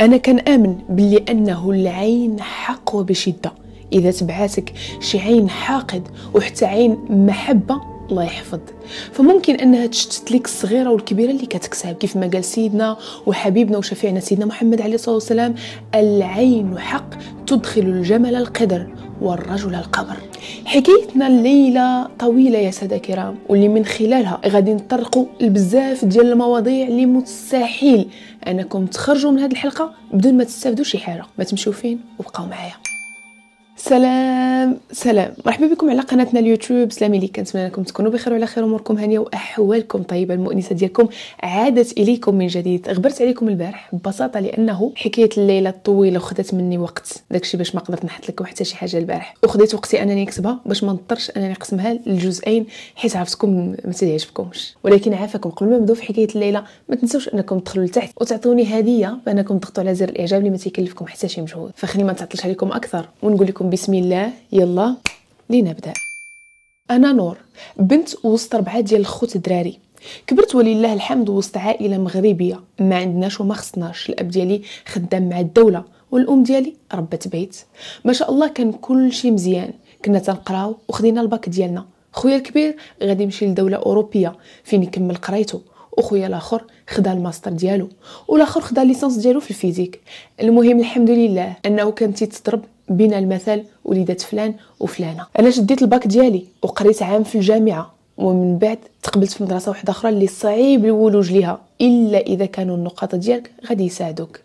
انا كنامن بلي انه العين حق وبشده اذا تبعاتك شي عين حاقد وحتى عين محبه الله يحفظ فممكن انها تشتت لك الصغيره والكبيره اللي كتكسب كيف ما قال سيدنا وحبيبنا وشفيعنا سيدنا محمد عليه الصلاه والسلام العين حق تدخل الجمل القدر والرجل القبر حكايتنا الليله طويله يا ساده كرام واللي من خلالها غادي نطرقوا لبزاف ديال المواضيع اللي مستحيل انكم تخرجوا من هذه الحلقه بدون ما تستافدوا شي حاجه ما تمشوا فين وبقاو معايا سلام سلام مرحبا بكم على قناتنا اليوتيوب سلامي لي كنتمنى انكم تكونوا بخير وعلى خير اموركم هانيه واحوالكم طيبه المؤنسه ديالكم عادت اليكم من جديد غبرت عليكم البارح ببساطه لانه حكايه الليله الطويله وخدت مني وقت داكشي باش ما قدرت نحط لكم حتى شي حاجه البارح وخديت وقتي انني نكتبها باش ما نضطرش انني نقسمها لجزئين حيت عرفتكم ما تعجبكمش ولكن عافاكم قبل ما نبداو في حكايه الليله ما تنساوش انكم تدخلوا لتحت وتعطوني هديه بانكم تضغطوا على زر الاعجاب اللي ما تيكلفكم حتى شي مجهود فخلي ما نتعطلش عليكم اكثر ونقول لكم بسم الله يلا لنبدا انا نور بنت وسط اربعه ديال الخوت دراري كبرت ولله الحمد وسط عائله مغربيه ما عندناش وما خصناش الاب ديالي خدام مع الدوله والام ديالي ربة بيت ما شاء الله كان كلشي مزيان كنا تنقراو وخدينا الباك ديالنا خويا الكبير غادي يمشي لدوله اوروبيه فين يكمل قرايته وخويا الاخر خدا الماستر ديالو والاخر خدا الليسانس ديالو في الفيزيك المهم الحمد لله انه كان تيتضرب بين المثل وليدات فلان وفلانه انا شديت الباك ديالي وقريت عام في الجامعه ومن بعد تقبلت في مدرسه واحده اخرى اللي صعيب الولوج ليها الا اذا كانوا النقاط ديالك غادي يساعدوك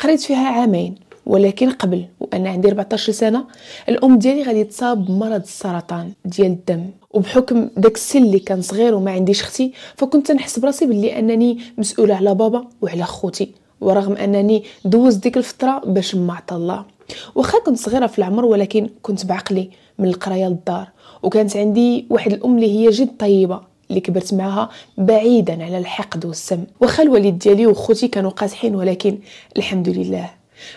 قريت فيها عامين ولكن قبل وانا عندي 14 سنه الام ديالي غادي تصاب بمرض السرطان ديال الدم وبحكم داك السن اللي كان صغير وما عنديش اختي فكنت نحس براسي باللي انني مسؤوله على بابا وعلى خوتي ورغم انني دوز ديك الفتره باش ما عطى الله واخا كنت صغيره في العمر ولكن كنت بعقلي من القرايه للدار وكانت عندي واحد الام اللي هي جد طيبه اللي كبرت معها بعيدا على الحقد والسم واخا الوالد ديالي وخوتي كانوا قاصحين ولكن الحمد لله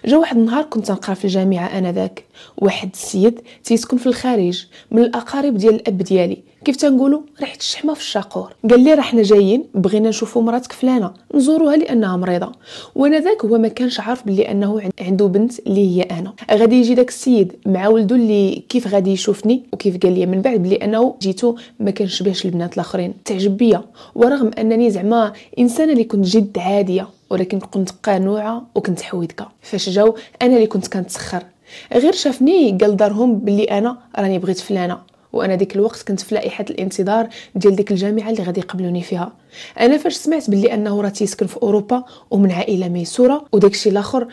جا واحد النهار كنت نقرا في الجامعه ذاك واحد السيد تيسكن في الخارج من الاقارب ديال الاب ديالي كيف تنقولوا ريحه الشحمه في الشاقور قال لي راه حنا جايين بغينا نشوفوا مراتك فلانه نزوروها لانها مريضه وانا ذاك هو ما كانش عارف بلي انه عنده بنت اللي هي انا غادي يجي داك السيد مع ولده اللي كيف غادي يشوفني وكيف قال لي من بعد بلي انه جيتو ما كنشبهش البنات الاخرين تعجب بيا ورغم انني زعما انسانه اللي كنت جد عاديه ولكن كنت قنوعه وكنت حويدكه فاش جاو انا اللي كنت كنتسخر غير شافني قال دارهم بلي انا راني بغيت فلانه وانا ديك الوقت كنت في لائحه الانتظار ديال ديك الجامعه اللي غادي يقبلوني فيها انا فاش سمعت باللي انه راه تيسكن في اوروبا ومن عائله ميسوره وداكشي الاخر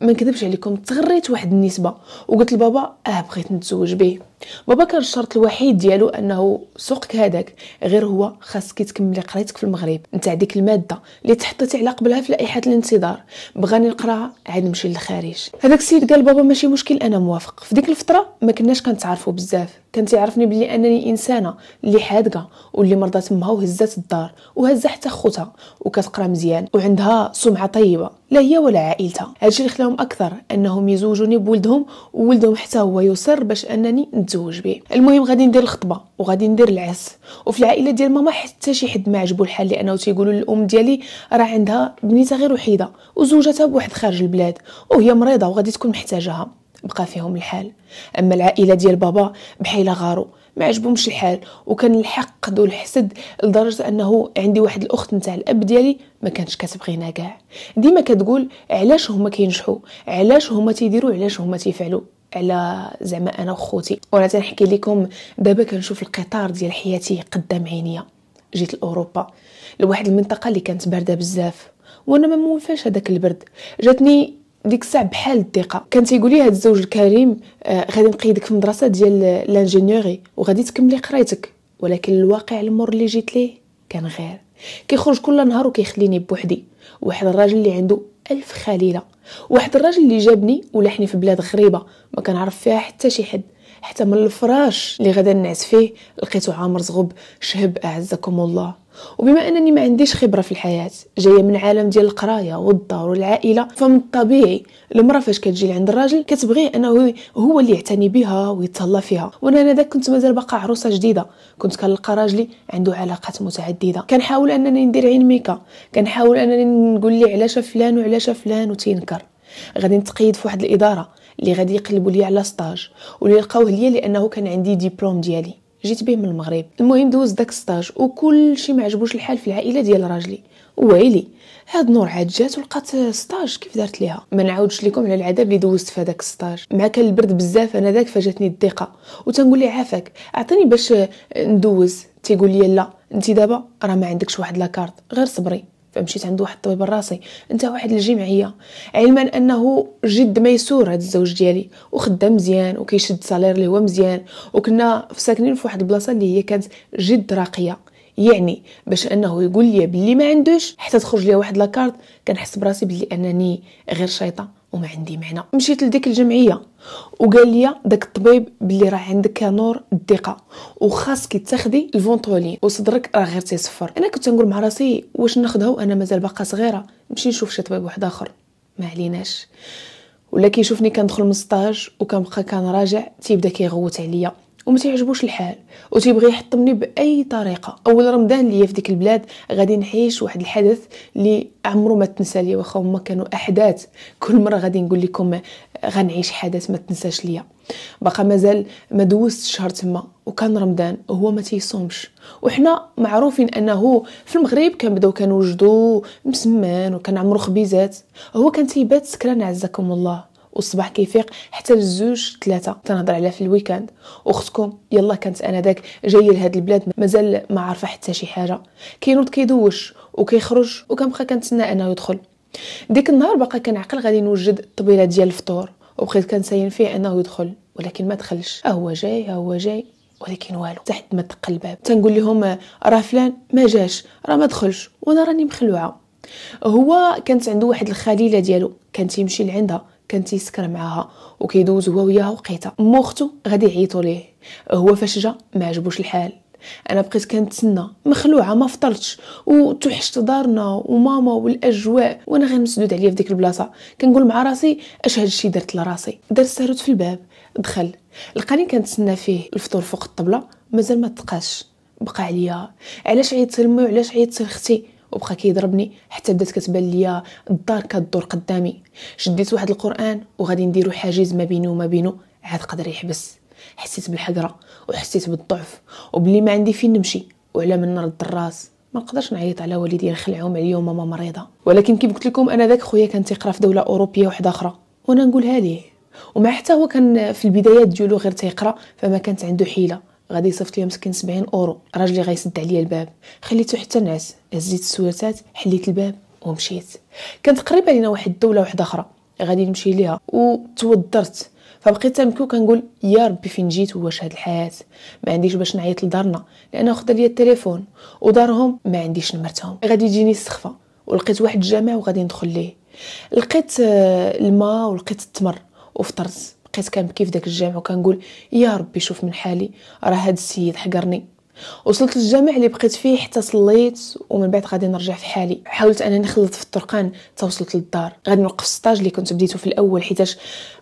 ما نكذبش عليكم تغريت واحد النسبه وقلت لبابا اه بغيت نتزوج به بابا كان الشرط الوحيد ديالو انه سوقك هذاك غير هو خاصك تكملي قرايتك في المغرب نتاع ديك الماده اللي تحطيتي على قبلها في لائحه الانتظار بغاني نقراها عاد نمشي للخارج هذاك السيد قال بابا ماشي مشكل انا موافق في ديك الفتره ما كناش كنتعرفوا بزاف كان تعرفني بلي انني انسانه اللي حادقه واللي مرضات امها وهزات الدار وهزه حتى خوتها وكتقرا مزيان وعندها سمعه طيبه لا هي ولا عائلتها هادشي اللي خلاهم اكثر انهم يزوجوني بولدهم وولدهم حتى هو يصر باش انني نتزوج متزوج به المهم غادي ندير الخطبه وغادي ندير العرس وفي العائله ديال ماما حتى شي حد ما عجبو الحال لانه تيقولوا للام ديالي راه عندها بنيته غير وحيده وزوجتها بواحد خارج البلاد وهي مريضه وغادي تكون محتاجاها بقى فيهم الحال اما العائله ديال بابا بحال غارو ما عجبهمش الحال وكان الحقد والحسد لدرجه انه عندي واحد الاخت نتاع الاب ديالي ما كانتش كتبغينا كاع ديما كتقول علاش هما كينجحوا علاش هما تيديروا علاش هما تيفعلوا على زعما انا وخوتي وانا تنحكي لكم دابا كنشوف القطار ديال حياتي قدام عينيا جيت لاوروبا لواحد المنطقه اللي كانت بارده بزاف وانا ما موفاش هذاك البرد جاتني ديك الساعه بحال الدقه كان تيقول لي هذا الزوج الكريم آه غادي نقيدك في المدرسه ديال لانجينيوري وغادي تكملي قرايتك ولكن الواقع المر اللي جيت ليه كان غير كيخرج كل نهار وكيخليني بوحدي واحد الراجل اللي عنده ألف خليلة واحد الراجل اللي جابني ولاحني في بلاد غريبة ما كنعرف فيها حتى شي حد حتى من الفراش اللي غدا نعس فيه لقيتو عامر زغب شهب أعزكم الله وبما انني ما عنديش خبره في الحياه جايه من عالم ديال القرايه والدار والعائله فمن الطبيعي المراه فاش كتجي عند الراجل كتبغي انه هو اللي يعتني بها ويتهلا فيها وانا انا داك كنت مازال باقا عروسه جديده كنت كنلقى راجلي عنده علاقات متعدده كنحاول انني ندير عين ميكا كنحاول انني نقول لي علاش فلان وعلاش فلان وتينكر غادي نتقيد في واحد الاداره اللي غادي يقلبوا لي على ستاج واللي لقاوه ليا لانه كان عندي ديبلوم ديالي جيت به من المغرب المهم دوز داك ستاج وكل شيء ما عجبوش الحال في العائله ديال راجلي ويلي هاد نور عاد جات ولقات ستاج كيف دارت ليها ما نعاودش لكم على العذاب اللي دوزت في هذاك ستاج مع كان البرد بزاف انا داك فجاتني الضيقه وتنقول لي عافاك اعطيني باش ندوز تيقول لي لا انت دابا راه ما عندكش واحد لاكارت غير صبري فمشيت عند واحد الطبيب الراسي انت واحد الجمعيه علما انه جد ميسور هذا الزوج ديالي وخدام مزيان وكيشد سالير اللي هو مزيان وكنا في ساكنين في واحد البلاصه اللي هي كانت جد راقيه يعني باش انه يقول لي بلي ما عندوش حتى تخرج لي واحد لاكارت كنحس براسي بلي انني غير شيطان وما عندي معنى مشيت لديك الجمعيه وقال لي داك الطبيب بلي راه عندك نور الدقه وخاصك تاخدي الفونتولين وصدرك راه غير تيصفر انا كنت نقول مع راسي واش ناخذها وانا مازال باقا صغيره نمشي نشوف شي طبيب واحد اخر ما عليناش ولا كيشوفني كندخل من السطاج وكنبقى كنراجع تيبدا كيغوت عليا وما تيعجبوش الحال وتيبغي يحطمني باي طريقه اول رمضان ليا في ديك البلاد غادي نعيش واحد الحدث اللي عمرو ما تنسى ليا واخا هما كانوا احداث كل مره غادي نقول لكم غنعيش حدث ما تنساش ليا باقا مازال ما دوزت شهر تما وكان رمضان هو ما تيصومش وحنا معروفين انه في المغرب كنبداو كنوجدو مسمان وكان عمرو خبيزات هو كان تيبات سكران عزكم الله والصباح كيفيق حتى للزوج ثلاثة تنهضر عليها في الويكاند اختكم يلا كانت انا داك جايه لهاد البلاد مازال ما عارفه حتى شي حاجه كينوض كيدوش وكيخرج وكنبقى كنتسنى انه يدخل ديك النهار باقا كنعقل غادي نوجد الطبيله ديال الفطور وبقيت كنساين فيه انه يدخل ولكن ما دخلش اه هو جاي ها أه هو جاي ولكن والو تحت ما تقل الباب تنقول لهم راه فلان ما جاش راه ما دخلش وانا راني مخلوعه هو كانت عنده واحد الخليله ديالو كان تيمشي لعندها كان تيسكر معاها وكيدوز هو وياها وقيته مو اختو غادي يعيطوا ليه هو فاش جا ما عجبوش الحال انا بقيت كنتسنى مخلوعه ما فطرتش وتوحشت دارنا وماما والاجواء وانا غير مسدود عليا في ديك البلاصه كنقول مع راسي اش هاد الشيء درت لراسي دار ساروت في الباب دخل لقاني كنتسنى فيه الفطور فوق الطبله مازال ما تقاش بقى عليا علاش عيطت لمي وعلاش عيطت لختي وبقى كيضربني حتى بدات كتبان ليا الدار كدور قدامي شديت واحد القران وغادي نديرو حاجز ما بيني وما بينو عاد قدر يحبس حسيت بالحقره وحسيت بالضعف وبلي ما عندي فين نمشي وعلى من نرد الراس ما نقدرش نعيط على والدي نخلعهم عليهم ماما مريضه ولكن كيف قلت لكم انا داك خويا كان تيقرا في دوله اوروبيه واحده اخرى وانا نقولها ليه ومع حتى هو كان في البدايات ديالو غير تيقرا فما كانت عنده حيله غادي يصيفط ليا مسكين 70 اورو راجلي غيسد عليا الباب خليته حتى نعس هزيت السويتات حليت الباب ومشيت كانت قريبه لينا واحد الدوله واحده اخرى غادي نمشي ليها وتوضرت فبقيت تنبكي كنقول يا ربي فين جيت واش هاد الحياه ما عنديش باش نعيط لدارنا لان خد ليا التليفون ودارهم ما عنديش نمرتهم غادي تجيني السخفه ولقيت واحد الجامع وغادي ندخل ليه لقيت آه، الماء ولقيت التمر وفطرت بقيت كنبكي في داك الجامع وكنقول يا ربي شوف من حالي راه هاد السيد حقرني وصلت للجامع اللي بقيت فيه حتى صليت ومن بعد غادي نرجع في حالي حاولت انني نخلط في الطرقان حتى وصلت للدار غادي نوقف السطاج اللي كنت بديته في الاول حيتاش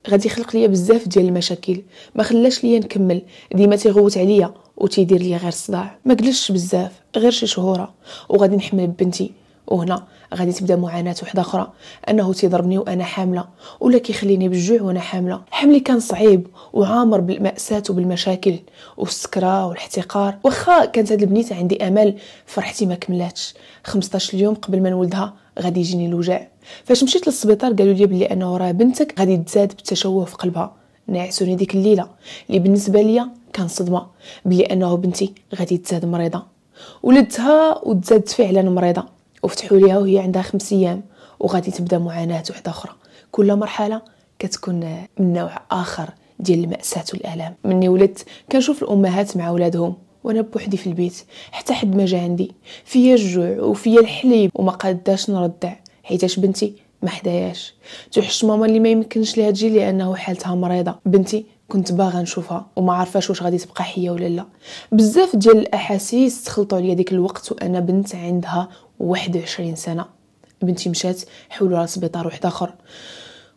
غادي يخلق ليا بزاف ديال المشاكل ما خلاش ليا نكمل ديما تيغوت عليا وتيدير ليا غير صداع ما جلسش بزاف غير شي شهوره وغادي نحمل بنتي وهنا غادي تبدا معاناه وحده اخرى انه تيضربني وانا حامله ولا كيخليني بالجوع وانا حامله حملي كان صعيب وعامر بالماساه وبالمشاكل والسكره والاحتقار واخا كانت هاد البنيته عندي امل فرحتي ما كملاتش 15 يوم قبل ما نولدها غادي يجيني الوجع فاش مشيت للسبيطار قالوا لي بلي انه راه بنتك غادي تزاد بالتشوه في قلبها نعسوني ديك الليله اللي بالنسبه ليا كان صدمه بلي انه بنتي غادي تزاد مريضه ولدتها وتزاد فعلا مريضه وفتحوا ليها وهي عندها خمس ايام وغادي تبدا معاناه وحده اخرى كل مرحله كتكون من نوع اخر ديال الماساه والألام مني ولدت كنشوف الامهات مع ولادهم وانا بوحدي في البيت حتى حد ما جا عندي فيا الجوع وفيا الحليب وما قاداش نردع حيتاش بنتي ما حداياش توحش ماما اللي ما يمكنش لها تجي لانه حالتها مريضه بنتي كنت باغا نشوفها وما عارفاش واش غادي تبقى حيه ولا لا بزاف ديال الاحاسيس تخلطوا عليا ديك الوقت وانا بنت عندها 21 سنه بنتي مشات حولوها لسبيطار واحد اخر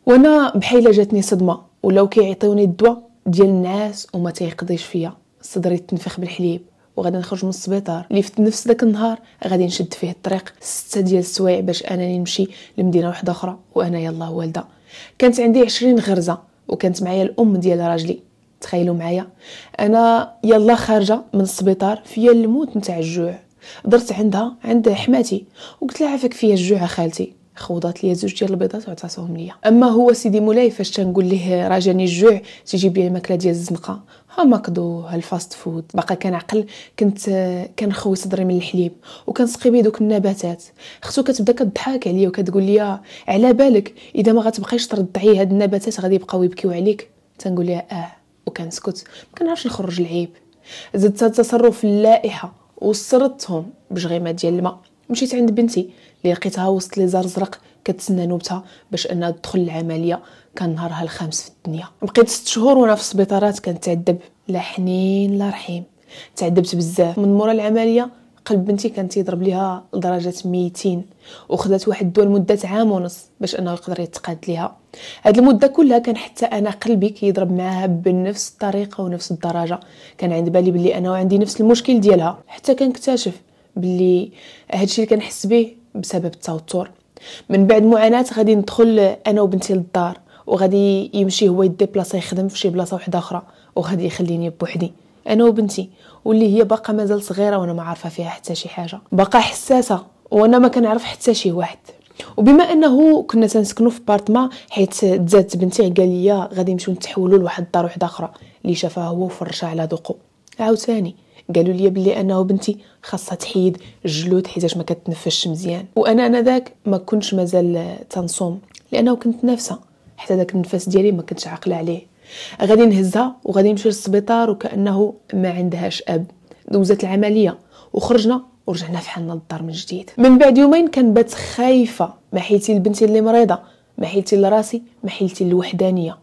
وانا بحال جاتني صدمه ولاو كيعطيوني الدواء ديال النعاس وما تيقضيش فيا صدري تنفخ بالحليب وغادي نخرج من السبيطار اللي في نفس داك النهار غادي نشد فيه الطريق ستة ديال السوايع باش انني نمشي لمدينه واحده اخرى وانا يلا والده كانت عندي عشرين غرزه وكانت معايا الام ديال راجلي تخيلوا معايا انا يلا خارجه من السبيطار فيا الموت نتاع الجوع درت عندها عند حماتي وقلت لها عافاك فيا الجوع خالتي خوضات ليا زوج ديال البيضات وعطاتهم ليا اما هو سيدي مولاي فاش تنقول ليه راه جاني الجوع تيجيب لي الماكله ديال الزنقه ها ماكدو ها الفاست فود باقا عقل كنت كنخوي صدري من الحليب وكنسقي بيه دوك النباتات اختو كتبدا كضحك عليا وكتقول لي على بالك اذا ما غتبقيش ترضعي هاد النباتات غادي يبقاو يبكيو عليك تنقول لها اه وكنسكت ما كنعرفش نخرج العيب زدت التصرف اللائحه وصردتهم بجغيمه ديال الماء مشيت عند بنتي اللي لقيتها وسط لي زار زرق كتسنى نوبتها باش انها تدخل العمليه كان نهارها الخامس في الدنيا بقيت ست شهور وانا في السبيطارات كنتعذب لا حنين لا رحيم تعذبت بزاف من مورا العمليه قلب بنتي كان تيضرب ليها لدرجه ميتين وخدات واحد الدواء لمده عام ونص باش انه يقدر يتقاد ليها هاد المده كلها كان حتى انا قلبي كيضرب معاها بنفس الطريقه ونفس الدرجه كان عند بالي بلي انا عندي نفس المشكل ديالها حتى كنكتشف بلي هادشي اللي كنحس به بسبب التوتر من بعد معاناه غادي ندخل انا وبنتي للدار وغادي يمشي هو يدي بلاصة يخدم في شي بلاصه وحده اخرى وغادي يخليني بوحدي انا وبنتي واللي هي باقا مازال صغيره وانا ما عارفه فيها حتى شي حاجه باقا حساسه وانا ما كنعرف حتى شي واحد وبما انه كنا تنسكنو في بارتما حيت تزادت بنتي قال لي غادي نمشيو نتحولوا لواحد الدار وحده اخرى اللي شافها هو وفرشها على ذوقه عاوتاني قالوا لي بلي انه بنتي خاصها تحيد الجلود حيتاش ما كتنفش مزيان وانا انا ذاك ما كنتش مازال تنصوم لانه كنت نافسه حتى داك النفس ديالي ما كنتش عاقله عليه غادي نهزها وغادي نمشي للسبيطار وكانه ما عندهاش اب دوزت العمليه وخرجنا ورجعنا في حالنا للدار من جديد من بعد يومين كنبات خايفه ما حيتي لبنتي اللي مريضه ما حيتي لراسي ما حيتي للوحدانيه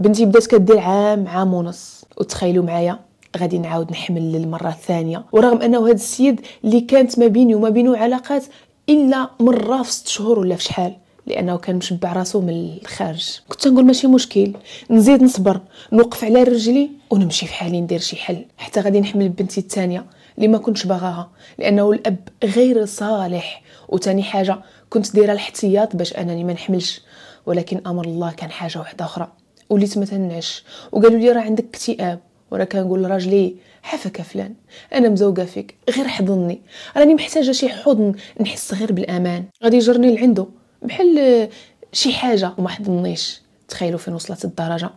بنتي بدات كدير عام عام ونص وتخيلوا معايا غادي نعاود نحمل للمره الثانيه ورغم انه هذا السيد اللي كانت ما بيني وما بينه علاقات الا مره في 6 شهور ولا في شحال لانه كان مشبع راسو من الخارج كنت نقول ماشي مشكل نزيد نصبر نوقف على رجلي ونمشي في حالي ندير شي حل حتى غادي نحمل بنتي الثانيه اللي ما كنتش باغاها لانه الاب غير صالح وتاني حاجه كنت دايره الاحتياط باش انني ما نحملش ولكن امر الله كان حاجه واحده اخرى وليت ما تنعش وقالوا لي راه عندك اكتئاب وراه كنقول لراجلي حفك فلان انا مزوقه فيك غير حضني راني محتاجه شي حضن نحس غير بالامان غادي يجرني لعنده بحال شي حاجه وما حضنيش تخيلوا فين وصلت الدرجه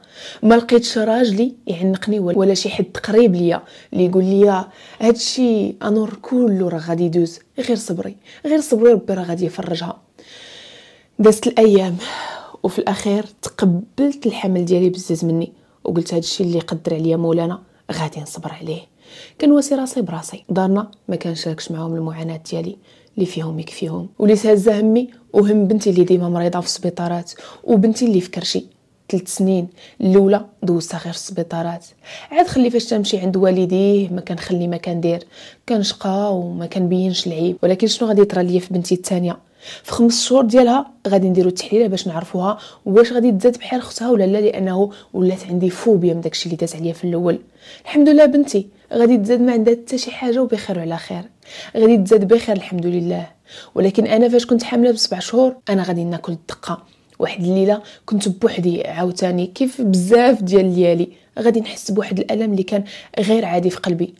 ما لقيتش راجلي يعنقني ولا شي حد قريب ليا اللي يقول لي هادشي انور كله راه غادي يدوز غير صبري غير صبري ربي راه غادي يفرجها دازت الايام وفي الاخير تقبلت الحمل ديالي بزز مني وقلت هادشي اللي قدر عليا مولانا غادي نصبر عليه كنواسي راسي براسي دارنا ما كانش معاهم المعاناه ديالي اللي فيهم يكفيهم وليت هزه همي وهم بنتي اللي ديما مريضه في السبيطارات وبنتي اللي في كرشي ثلاث سنين الاولى دوزتها غير في السبيطارات عاد خلي فاش تمشي عند والديه ما خلي ما كان شقا وما بينش العيب ولكن شنو غادي يطرى ليا في بنتي الثانيه في خمس شهور ديالها غادي نديرو التحليله باش نعرفوها واش غادي تزاد بحال اختها ولا لا لانه ولات عندي فوبيا من داكشي اللي دات عليا في الاول الحمد لله بنتي غادي تزاد ما عندها حتى شي حاجه وبخير وعلى خير غادي تزاد بخير الحمد لله ولكن انا فاش كنت حامله بسبع شهور انا غادي ناكل الدقه واحد الليله كنت بوحدي عاوتاني كيف بزاف ديال ليالي غادي نحس بواحد الالم اللي كان غير عادي في قلبي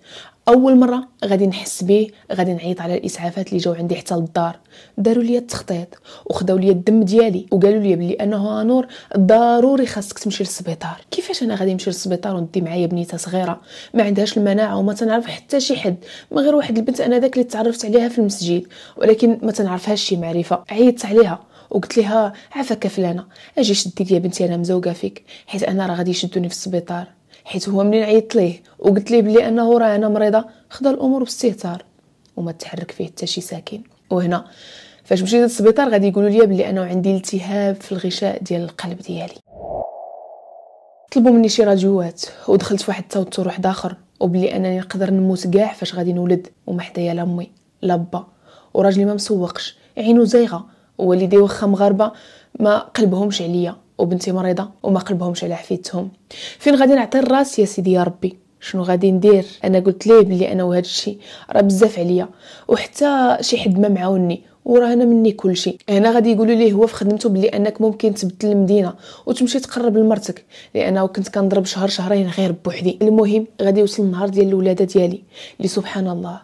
اول مره غادي نحس به غادي نعيط على الاسعافات اللي جاو عندي حتى للدار داروا لي التخطيط وخداو لي الدم ديالي وقالوا لي بلي انه نور ضروري خاصك تمشي للسبيطار كيفاش انا غادي نمشي للسبيطار وندي معايا بنيته صغيره ما عندهاش المناعه وما تنعرف حتى شي حد ما غير واحد البنت انا داك اللي تعرفت عليها في المسجد ولكن ما تنعرفهاش شي معرفه عيطت عليها وقلت لها عافاك فلانه اجي شدي لي بنتي انا مزوقه فيك حيت انا راه غادي يشدوني في السبيطار حيت هو ملي عيطت ليه وقلت ليه بلي انه راه انا مريضه خدا الامور باستهتار وما تحرك فيه حتى شي ساكن وهنا فاش مشيت للسبيطار غادي يقولوا لي بلي انا عندي التهاب في الغشاء ديال القلب ديالي طلبوا مني شي راديوات ودخلت في واحد التوتر واحد اخر وبلي انني نقدر نموت كاع فاش غادي نولد وما حدايا لا امي لا با وراجلي ما مسوقش عينو زايغه ووالدي واخا مغاربه ما قلبهمش عليا وبنتي مريضه وما قلبهمش على حفيدتهم فين غادي نعطي الراس يا سيدي يا ربي شنو غادي ندير انا قلت ليه بلي انا وهذا الشيء راه بزاف عليا وحتى شي حد ما معاوني وراه انا مني كل شيء هنا غادي يقولوا ليه هو في خدمته بلي انك ممكن تبدل المدينه وتمشي تقرب لمرتك لانه كنت كنضرب شهر شهرين غير بوحدي المهم غادي يوصل النهار ديال الولاده ديالي اللي سبحان الله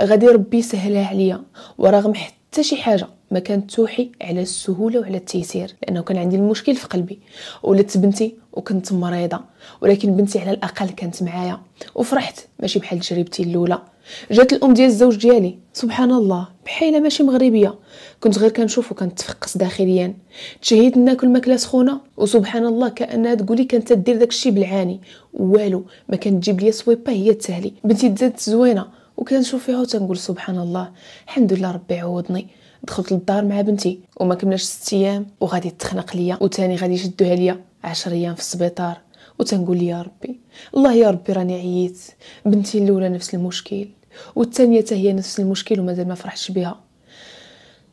غادي ربي يسهلها عليا ورغم حتى شي حاجه ما كانت توحي على السهوله وعلى التيسير لانه كان عندي المشكل في قلبي ولدت بنتي وكنت مريضه ولكن بنتي على الاقل كانت معايا وفرحت ماشي بحال تجربتي الاولى جات الام ديال الزوج ديالي سبحان الله بحيله ماشي مغربيه كنت غير كنشوف تفقس داخليا تشهيت ناكل ماكله سخونه وسبحان الله كانها تقولي كانت دير داكشي بالعاني والو ما كانت تجيب لي سويبا هي تسهلي بنتي زادت زوينه وكنشوف فيها وتنقول سبحان الله الحمد لله ربي عوضني دخلت للدار مع بنتي وما كملاش ست ايام وغادي تخنق ليا وتاني غادي يشدوها ليا 10 ايام في السبيطار وتنقول يا ربي الله يا ربي راني عييت بنتي الاولى نفس المشكل والثانيه حتى هي نفس المشكل ومازال ما فرحش بها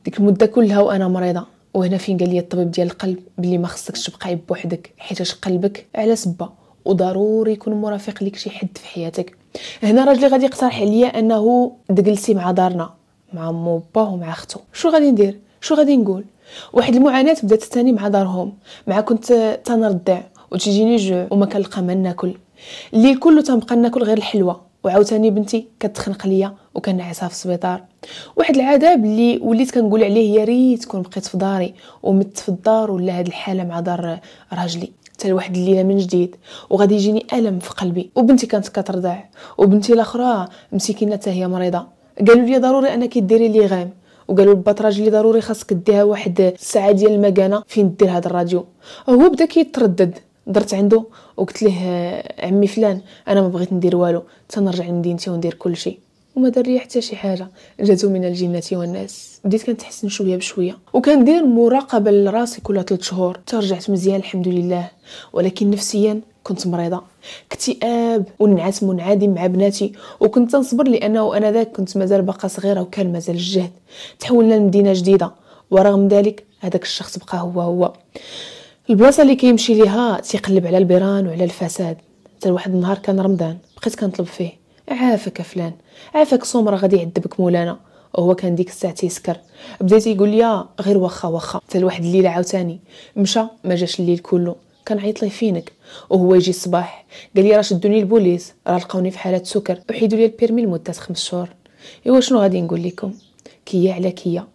ديك المده كلها وانا مريضه وهنا فين قال لي الطبيب ديال القلب بلي ما خصكش تبقاي بوحدك حيتاش قلبك على سبه وضروري يكون مرافق لك شي حد في حياتك هنا راجلي غادي يقترح عليا انه دجلسي مع دارنا مع مو با ومع اختو شو غادي ندير شو غادي نقول واحد المعاناه بدات تاني مع دارهم مع كنت تنرضع وتجيني جو وما كنلقى ما ناكل الليل كله تنبقى ناكل غير الحلوى وعاوتاني بنتي كتخنق ليا وكنعسها في السبيطار واحد العذاب اللي وليت كنقول عليه يا ريت كون بقيت في داري ومت في الدار ولا هاد الحاله مع دار راجلي حتى لواحد الليله من جديد وغادي يجيني الم في قلبي وبنتي كانت كترضع وبنتي الاخرى مسكينه حتى هي مريضه قالوا لي ضروري انك ديري لي غام وقالوا البطراج اللي ضروري خاصك ديها واحد الساعه ديال المكانه فين دير هذا الراديو هو بدا كيتردد درت عنده وقلت له آه، عمي فلان انا ما بغيت ندير والو تنرجع لمدينتي وندير كل شيء وما دار لي حتى شي حاجه جاتو من الجنه والناس بديت كنتحسن شويه بشويه وكندير مراقبه لراسي كل 3 شهور ترجعت مزيان الحمد لله ولكن نفسيا كنت مريضه اكتئاب ونعس منعدي مع بناتي وكنت تنصبر لانه انا ذاك كنت مازال باقا صغيره وكان مازال الجهد تحولنا لمدينه جديده ورغم ذلك هذاك الشخص بقى هو هو البلاصه اللي كيمشي ليها تيقلب على البيران وعلى الفساد حتى واحد النهار كان رمضان بقيت كنطلب فيه عافاك فلان عافاك سمره غادي يعذبك مولانا وهو كان ديك الساعه تيسكر بدا تيقول لي غير واخا واخا حتى لواحد الليله عاوتاني مشى ما جاش الليل كله كنعيط ليه فينك وهو يجي الصباح قال لي راه شدوني البوليس راه لقاوني في حاله سكر وحيدوا لي البيرمي لمده خمس شهور ايوا شنو غادي نقول لكم كيا على كيا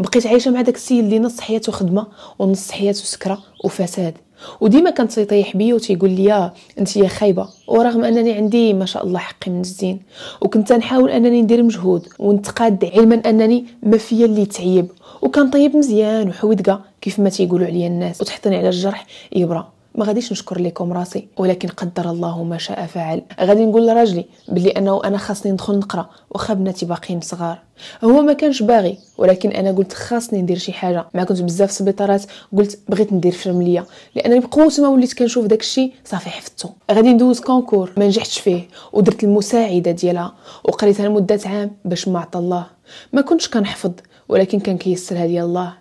بقيت عايشه مع داك السيد اللي نص حياته خدمه ونص حياته سكره وفساد وديما كان تيطيح بيا وتيقول لي انت يا خايبه ورغم انني عندي ما شاء الله حقي من الزين وكنت نحاول انني ندير مجهود ونتقاد علما انني ما فيا اللي تعيب وكان طيب مزيان وحويدقه كيف ما تيقولوا عليا الناس وتحطني على الجرح يبرأ ما غاديش نشكر لكم راسي ولكن قدر الله ما شاء فعل غادي نقول لراجلي بلي انه انا خاصني ندخل نقرا واخا بناتي باقيين صغار هو ما كانش باغي ولكن انا قلت خاصني ندير شي حاجه ما كنت بزاف سبيطارات قلت بغيت ندير فرمليه لانني بقوه ما وليت كنشوف داك الشيء صافي حفظته غادي ندوز كونكور ما نجحتش فيه ودرت المساعده ديالها وقريتها لمده عام باش ما عطى الله ما كنتش كنحفظ ولكن كان كيسرها ديال الله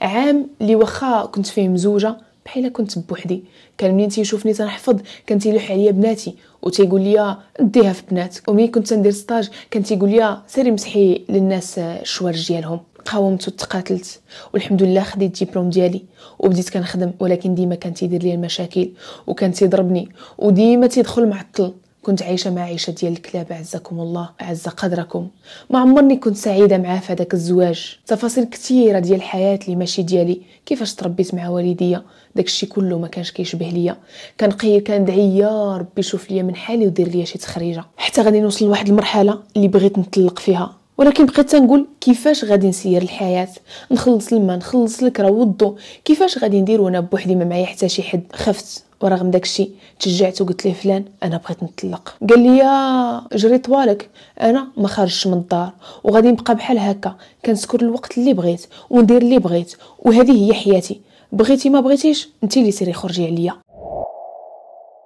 عام اللي واخا كنت فيه مزوجه بحال كنت بوحدي كان منين تيشوفني تنحفظ كان تيلوح عليا بناتي وتيقول لي ديها في بناتك ومي كنت تندير ستاج كان تيقول لي سيري مسحي للناس الشوارج ديالهم قاومت وتقاتلت والحمد لله خديت الدبلوم ديالي وبديت كنخدم ولكن ديما كان تيدير لي المشاكل وكان تيضربني وديما تيدخل معطل كنت عايشه مع عيشه ديال الكلاب اعزكم الله اعز قدركم ما عمرني كنت سعيده معاه في هذاك الزواج تفاصيل كثيره ديال الحياه اللي ماشي ديالي كيفاش تربيت مع والديا داكشي كله ما كانش كيشبه ليا كنقير كندعي يا ربي شوف ليا من حالي ودير ليا شي تخريجه حتى غادي نوصل لواحد المرحله اللي بغيت نطلق فيها ولكن بقيت تنقول كيفاش غادي نسير الحياه نخلص الماء نخلص الكرا والضو كيفاش غادي ندير وانا بوحدي ما معايا حتى شي حد خفت ورغم داكشي تشجعت وقلت ليه فلان انا بغيت نطلق قال لي جري طوالك انا ما خرجش من الدار وغادي نبقى بحال هكا كنسكر الوقت اللي بغيت وندير اللي بغيت وهذه هي حياتي بغيتي ما بغيتيش انت اللي سيري خرجي عليا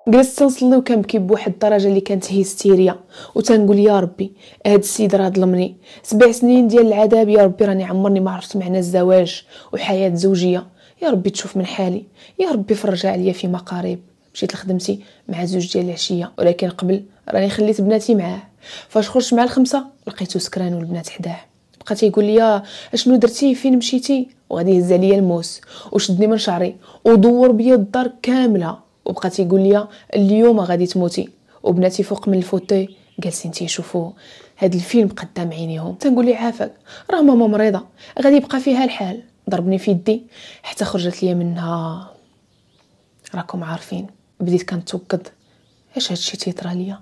جلست نصلي وكنبكي بواحد الدرجه اللي كانت هيستيريا وتنقول يا ربي هاد السيد راه ظلمني سبع سنين ديال العذاب يا ربي راني عمرني ما عرفت معنى الزواج وحياه زوجيه يا ربي تشوف من حالي يا ربي فرجع عليا فيما قريب مشيت لخدمتي مع زوج ديال العشيه ولكن قبل راني خليت بناتي معاه فاش خرجت مع الخمسه لقيتو سكران والبنات حداه بقى تيقول لي اشنو درتي فين مشيتي وغادي يهز عليا الموس وشدني من شعري ودور بيا الدار كامله وبقى تيقول لي اليوم غادي تموتي وبناتي فوق من الفوتي جالسين تيشوفوا هاد الفيلم قدام عينيهم تنقول لي عافاك راه ماما مريضه غادي يبقى فيها الحال ضربني في يدي حتى خرجت لي منها راكم عارفين بديت كنتوقد اش هادشي تيطرى ليا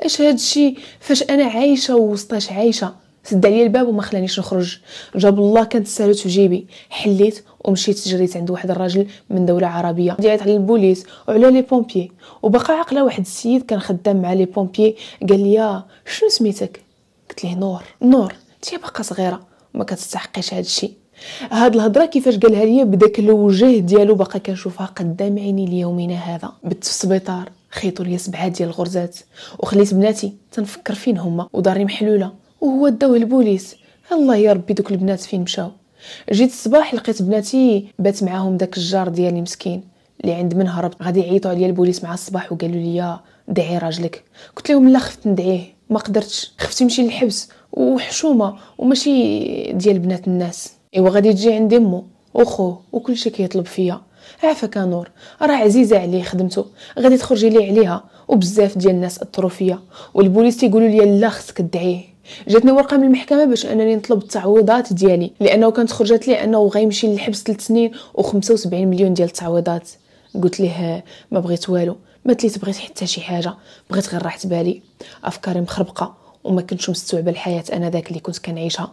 اش هادشي فاش انا عايشه وسطاش عايشه سد عليا الباب وما خلانيش نخرج جاب الله كانت السالوت في جيبي حليت ومشيت جريت عند واحد الراجل من دوله عربيه دعيت على البوليس وعلى لي بومبيي وبقى عقله واحد السيد كان خدام مع لي بومبيي قال لي شنو سميتك قلت ليه نور نور انت باقا صغيره ما كتستحقيش هادشي هاد الهضره كيفاش قالها ليا بداك الوجه ديالو باقا كنشوفها قدام عيني ليومنا هذا بت في السبيطار خيطوا ليا سبعه ديال الغرزات وخليت بناتي تنفكر فين هما وداري محلوله وهو داوه البوليس الله يا ربي دوك البنات فين مشاو جيت الصباح لقيت بناتي بات معاهم داك الجار ديالي مسكين اللي عند من هرب غادي يعيطوا عليا البوليس مع الصباح وقالوا لي دعي راجلك قلت لهم لا خفت ندعيه ما قدرتش خفت يمشي للحبس وحشومه وماشي ديال بنات الناس ايوا غادي تجي عند امو وخوه وكل شيء كيطلب فيا عافاك اه، نور راه عزيزه عليه خدمته غادي تخرجي لي عليها وبزاف ديال الناس اثروا فيا والبوليس تيقولوا لي لا خصك تدعيه جاتني ورقه من المحكمه باش انني نطلب التعويضات ديالي لانه كانت خرجت لي انه غيمشي للحبس 3 سنين و75 مليون ديال التعويضات قلت ليه اه، ما بغيت والو ما تليت بغيت حتى شي حاجه بغيت غير راحت بالي افكاري مخربقه وما كنتش مستوعبه الحياه انا ذاك اللي كنت كنعيشها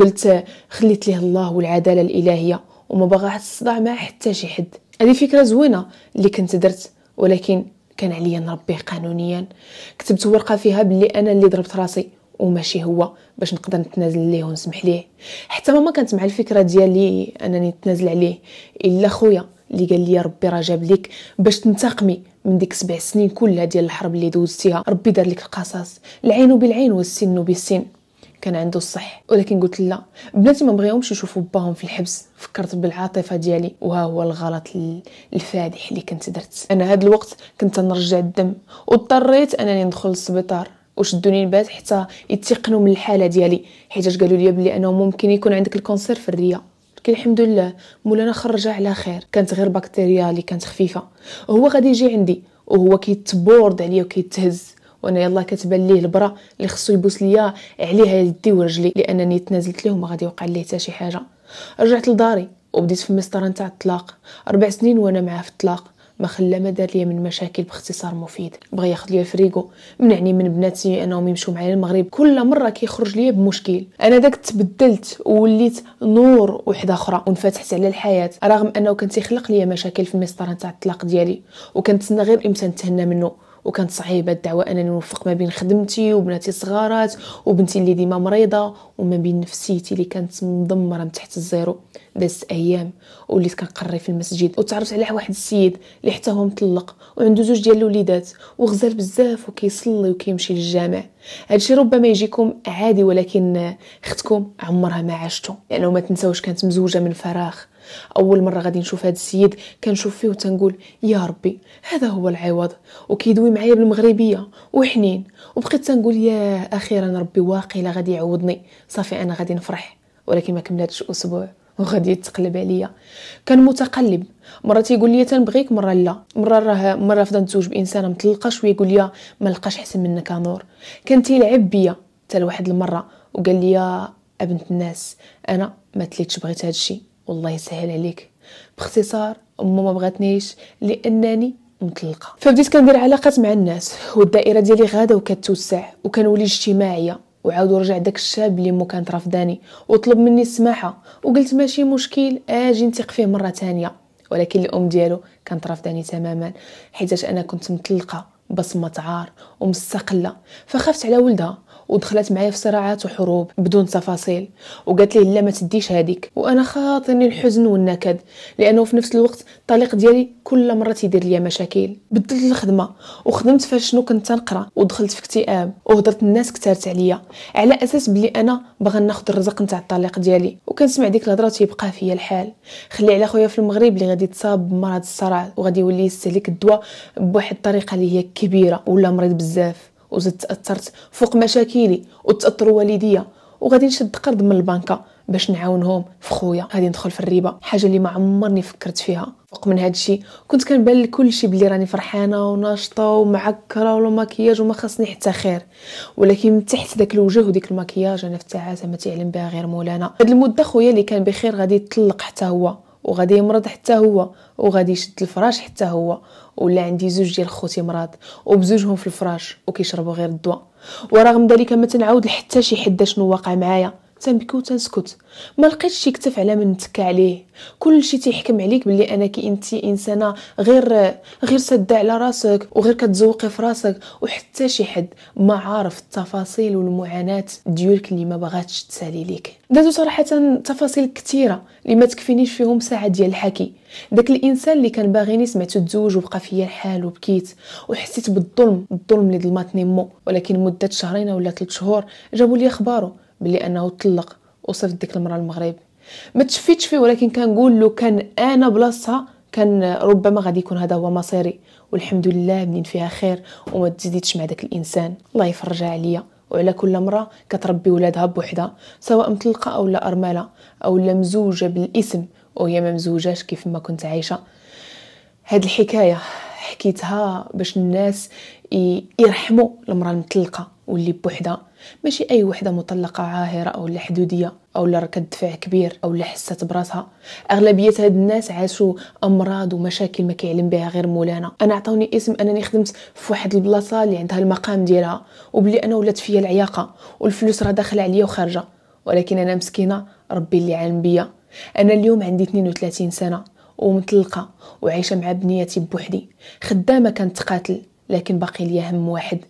قلت خليت ليه الله والعداله الالهيه وما باغا الصداع مع حتى شي حد هذه فكره زوينه اللي كنت درت ولكن كان عليا نربيه قانونيا كتبت ورقه فيها بلي انا اللي ضربت راسي وماشي هو باش نقدر نتنازل ليه ونسمح ليه حتى ماما كانت مع الفكره ديالي انني نتنازل عليه الا خويا اللي قال لي ربي راه جاب ليك باش تنتقمي من ديك سبع سنين كلها ديال الحرب اللي دوزتيها ربي دار لك القصاص العين بالعين والسن بالسن كان عنده الصح ولكن قلت لا بناتي ما بغيهمش يشوفوا باهم في الحبس فكرت بالعاطفه ديالي وها هو الغلط الفادح اللي كنت درت انا هاد الوقت كنت نرجع الدم واضطريت انني ندخل للسبيطار وشدوني نبات حتى يتقنوا من الحاله ديالي حيت قالوا لي بلي انه ممكن يكون عندك الكونسير في الريه كي الحمد لله مولانا خرج على خير كانت غير بكتيريا اللي كانت خفيفه هو غادي يجي عندي وهو كيتبورد عليا وكيتهز وانا يلا كتبان ليه البرا اللي خصو يبوس ليا عليها يدي ورجلي لانني تنازلت ليه وما غادي يوقع ليه حتى شي حاجه رجعت لداري وبديت في المسطره نتاع الطلاق ربع سنين وانا معاه في الطلاق ما خلى ما دار ليا من مشاكل باختصار مفيد بغى ياخذ ليا الفريغو منعني من بناتي انهم يمشوا معايا للمغرب كل مره كيخرج ليا بمشكل انا داك تبدلت ووليت نور وحده اخرى وانفتحت على الحياه رغم انه كان تيخلق ليا مشاكل في المسطره تاع الطلاق ديالي وكنتسنى غير امتى نتهنى منه وكانت صعيبه الدعوه انني نوفق ما بين خدمتي وبناتي الصغارات وبنتي اللي ديما مريضه وما بين نفسيتي اللي كانت مدمره من تحت الزيرو دازت ايام وليت كنقري في المسجد وتعرفت على واحد السيد اللي حتى هو مطلق وعنده زوج ديال الوليدات وغزال بزاف وكيصلي وكيمشي للجامع هادشي ربما يجيكم عادي ولكن اختكم عمرها ما عاشتو لانه يعني ما تنساوش كانت مزوجه من فراغ اول مره غادي نشوف هذا السيد كنشوف فيه وتنقول يا ربي هذا هو العوض وكيدوي معايا بالمغربيه وحنين وبقيت تنقول يا اخيرا ربي واقيلا غادي يعوضني صافي انا غادي نفرح ولكن ما كملتش اسبوع وغادي يتقلب عليا كان متقلب مره تيقول لي تنبغيك مره لا مره راه مره فضلت نتزوج بانسانه مطلقه شويه يقول لي ما لقاش احسن منك نور كان تيلعب بيا حتى لواحد المره وقال لي يا بنت الناس انا ما تليتش بغيت هادشي والله يسهل عليك باختصار امه ما بغاتنيش لانني مطلقه فبديت كندير علاقات مع الناس والدائره ديالي غاده وكتوسع وكنولي اجتماعيه وعاود رجع داك الشاب اللي مو كانت رافضاني وطلب مني السماحه وقلت ماشي مشكل اجي نثق فيه مره تانية ولكن الام ديالو كانت رافضاني تماما حيت انا كنت مطلقه بصمه عار ومستقله فخفت على ولدها ودخلت معايا في صراعات وحروب بدون تفاصيل وقالت لي لا ما تديش هذيك وانا خاطرني الحزن والنكد لانه في نفس الوقت الطليق ديالي كل مره تيدير ليا مشاكل بدلت الخدمه وخدمت فاش شنو كنت تنقرا ودخلت في اكتئاب وهضرت الناس كثرت عليا على اساس بلي انا باغا ناخذ الرزق نتاع الطليق ديالي وكنسمع ديك الهضره تيبقى فيا الحال خلي على خويا في المغرب اللي غادي تصاب بمرض الصرع وغادي يولي يستهلك الدواء بواحد الطريقه اللي هي كبيره ولا مريض بزاف وزدت تاثرت فوق مشاكلي وتاثروا والديا وغادي نشد قرض من البنكه باش نعاونهم في خويا غادي ندخل في الربا حاجه اللي ما عمرني فكرت فيها فوق من هذا الشيء كنت كنبان لكل شيء بلي راني فرحانه وناشطه ومعكره ولا ماكياج وما خاصني حتى خير ولكن من تحت داك الوجه وديك المكياج انا التعاسه ما تعلم بها غير مولانا هاد المده خويا اللي كان بخير غادي يطلق حتى هو وغادي يمرض حتى هو وغادي يشد الفراش حتى هو ولا عندي زوج ديال خوتي مرض وبزوجهم في الفراش وكيشربوا غير الدواء ورغم ذلك ما تنعاود لحتى شي حد شنو واقع معايا تنبكي وتنسكت ما لقيتش شي كتف على من نتكى عليه كلشي تيحكم عليك بلي انك انت انسانه غير غير ساده على راسك وغير كتزوقي في راسك وحتى شي حد ما عارف التفاصيل والمعاناه ديالك اللي ما بغاتش تسالي ليك دازو صراحه تفاصيل كثيره اللي ما تكفينيش فيهم ساعه ديال الحكي داك الانسان اللي كان باغيني سمعتو تزوج وبقى فيا الحال وبكيت وحسيت بالظلم الظلم اللي ظلمتني مو ولكن مده شهرين ولا ثلاث شهور جابوا لي اخباره بلي انه طلق اسره ديك المراه المغرب ما تشفيتش فيه ولكن كنقول له كان انا بلاصتها كان ربما غادي يكون هذا هو مصيري والحمد لله منين فيها خير وما تزيدتش مع داك الانسان الله يفرجها عليا وعلى كل امراه كتربي ولادها بوحدها سواء مطلقه او لا ارمله او لا مزوجه بالاسم وهي ما مزوجاش كيف ما كنت عايشه هاد الحكايه حكيتها باش الناس يرحموا المراه المطلقه واللي بوحدها ماشي اي وحده مطلقه عاهره او حدوديه او لا راكد دفع كبير او لا حست براسها اغلبيه هاد الناس عاشوا امراض ومشاكل ما كيعلم بها غير مولانا انا عطاوني اسم انني خدمت في واحد البلاصه اللي عندها المقام ديالها وبلي انا ولات فيا العياقه والفلوس راه داخله عليا وخارجه ولكن انا مسكينه ربي اللي عالم بيا انا اليوم عندي 32 سنه ومطلقه وعايشه مع بنيتي بوحدي خدامه كنتقاتل لكن باقي ليا هم واحد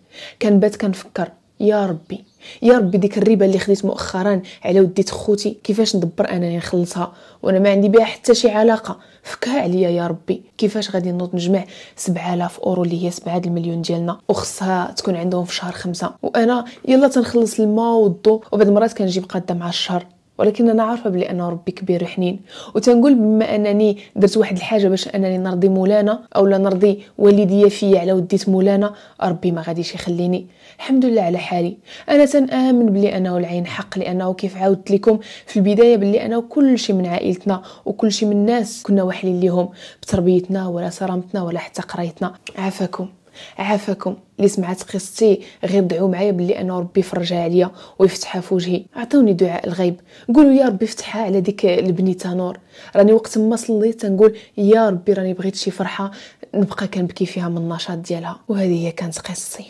كنبات كنفكر يا ربي يا ربي ديك الريبه اللي خديت مؤخرا على وديت خوتي كيفاش ندبر انني نخلصها وانا ما عندي بها حتى شي علاقه فكها عليا يا ربي كيفاش غادي نوض نجمع 7000 اورو اللي هي 7 المليون ديالنا وخصها تكون عندهم في شهر خمسة وانا يلا تنخلص الماء والضو وبعد مرات كنجيب قاده مع الشهر ولكن انا عارفه بلي انا ربي كبير حنين وتنقول بما انني درت واحد الحاجه باش انني نرضي مولانا اولا نرضي والديا فيا على وديت مولانا ربي ما غاديش يخليني الحمد لله على حالي انا تنامن بلي انا والعين حق لانه كيف عاودت لكم في البدايه بلي انا وكل شيء من عائلتنا وكل شيء من الناس كنا واحلين ليهم بتربيتنا ولا صرامتنا ولا حتى قرايتنا عافاكم عافاكم اللي سمعت قصتي غير دعوا معايا بلي انا ربي يفرجها عليا ويفتحها في وجهي عطوني دعاء الغيب قولوا يا ربي فتحها على ديك البنيته نور راني وقت ما صليت تنقول يا ربي راني بغيت شي فرحه نبقى كنبكي فيها من النشاط ديالها وهذه هي كانت قصتي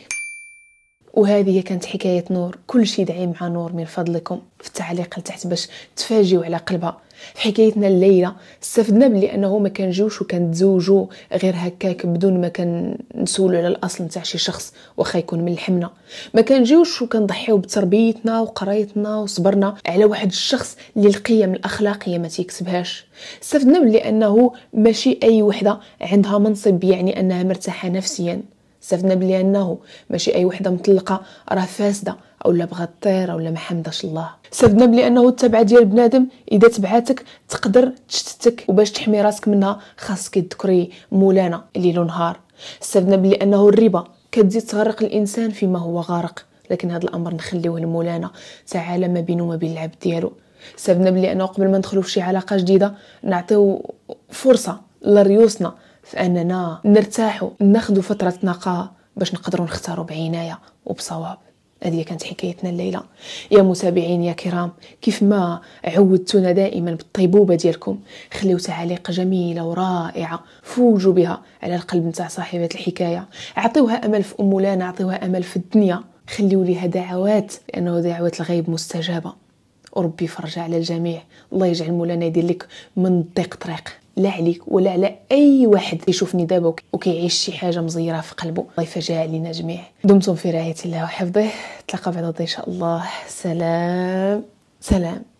وهذه كانت حكاية نور كل شيء دعي مع نور من فضلكم في التعليق لتحت باش تفاجئوا على قلبها في حكايتنا الليلة استفدنا بلي انه ما وكان تزوجو غير هكاك بدون ما كنسولوا على الاصل نتاع شي شخص واخا يكون من لحمنا ما وكان وكنضحيو بتربيتنا وقرايتنا وصبرنا على واحد الشخص اللي القيم الاخلاقية ما تيكسبهاش استفدنا بلي انه ماشي اي وحدة عندها منصب يعني انها مرتاحة نفسيا استفدنا بلي انه ماشي اي وحده مطلقه راه فاسده او لا بغات طير او لا ما حمدش الله استفدنا بلي انه التبعه ديال بنادم اذا تبعاتك تقدر تشتتك وباش تحمي راسك منها خاصك تذكري مولانا ليل ونهار استفدنا بلي انه الربا كتزيد تغرق الانسان فيما هو غارق لكن هذا الامر نخليوه لمولانا تعالى ما بينه وما بين العبد ديالو استفدنا بلي انه قبل ما ندخلو في شي علاقه جديده نعطيو فرصه لريوسنا في اننا نرتاحوا ناخذوا فتره نقاء باش نقدروا نختاروا بعنايه وبصواب هذه كانت حكايتنا الليله يا متابعين يا كرام كيف ما عودتونا دائما بالطيبوبه ديالكم خليو تعاليق جميله ورائعه فوجوا بها على القلب نتاع صاحبه الحكايه اعطيوها امل في ام مولانا اعطيوها امل في الدنيا خليو ليها دعوات لانه دعوات الغيب مستجابه وربي يفرج على الجميع الله يجعل مولانا يدير لك من ضيق طريق لا عليك ولا على اي واحد يشوفني دابا وكيعيش شي حاجه مزيره في قلبه الله يفجع علينا جميع دمتم في رعايه الله وحفظه تلقى بعد ان شاء الله سلام سلام